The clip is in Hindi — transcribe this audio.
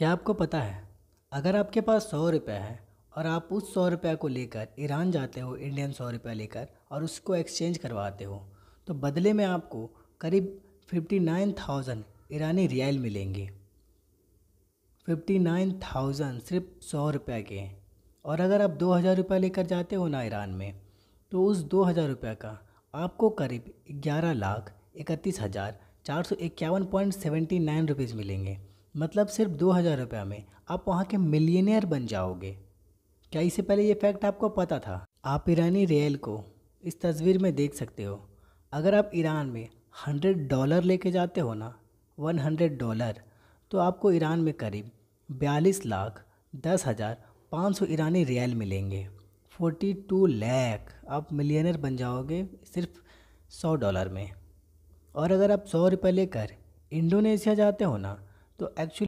क्या आपको पता है अगर आपके पास सौ रुपये है और आप उस सौ रुपये को लेकर ईरान जाते हो इंडियन सौ रुपये लेकर और उसको एक्सचेंज करवाते हो तो बदले में आपको करीब फिफ्टी नाइन थाउजेंड ईरानी रियाल मिलेंगे फिफ्टी नाइन थाउजेंड सिर्फ सौ रुपये के और अगर आप दो हज़ार रुपये लेकर जाते हो ना ईरान में तो उस दो हज़ार रुपये का आपको करीब ग्यारह लाख इकतीस हज़ार चार सौ इक्यावन पॉइंट सेवेंटी नाइन रुपीज़ मिलेंगे मतलब सिर्फ दो हज़ार रुपया में आप वहाँ के मिलियनियर बन जाओगे क्या इससे पहले ये फैक्ट आपको पता था आप ईरानी रियल को इस तस्वीर में देख सकते हो अगर आप ईरान में हंड्रेड डॉलर लेके जाते हो ना वन हंड्रेड डॉलर तो आपको ईरान में करीब बयालीस लाख दस हज़ार पाँच सौ ईरानी रियल मिलेंगे फोर्टी टू लैख आप मिलियनर बन जाओगे सिर्फ सौ डॉलर में और अगर आप सौ रुपये लेकर इंडोनेशिया जाते हो ना তো অ্যাকচুয়ালি